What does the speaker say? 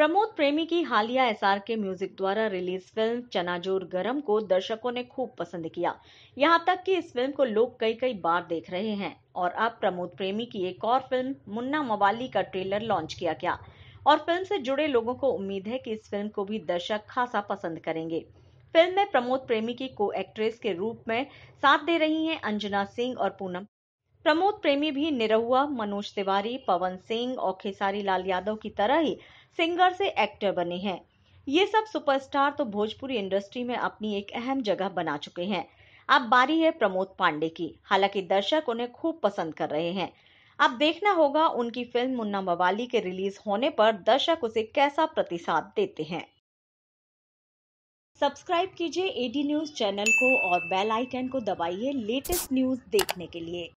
प्रमोद प्रेमी की हालिया आर के म्यूजिक द्वारा रिलीज फिल्म चनाजोर गरम को दर्शकों ने खूब पसंद किया यहाँ तक कि इस फिल्म को लोग कई कई बार देख रहे हैं और अब प्रमोद प्रेमी की एक और फिल्म मुन्ना मवाली का ट्रेलर लॉन्च किया गया और फिल्म से जुड़े लोगों को उम्मीद है कि इस फिल्म को भी दर्शक खासा पसंद करेंगे फिल्म में प्रमोद प्रेमी की को एक्ट्रेस के रूप में साथ दे रही हैं अंजना सिंह और पूनम प्रमोद प्रेमी भी निरहुआ मनोज तिवारी पवन सिंह और खेसारी लाल यादव की तरह ही सिंगर से एक्टर बने हैं ये सब सुपरस्टार तो भोजपुरी इंडस्ट्री में अपनी एक अहम जगह बना चुके हैं अब बारी है प्रमोद पांडे की हालांकि दर्शक उन्हें खूब पसंद कर रहे हैं अब देखना होगा उनकी फिल्म मुन्ना मवाली के रिलीज होने पर दर्शक उसे कैसा प्रतिसाद देते हैं सब्सक्राइब कीजिए एडी न्यूज चैनल को और बेल आइकन को दबाइए लेटेस्ट न्यूज देखने के लिए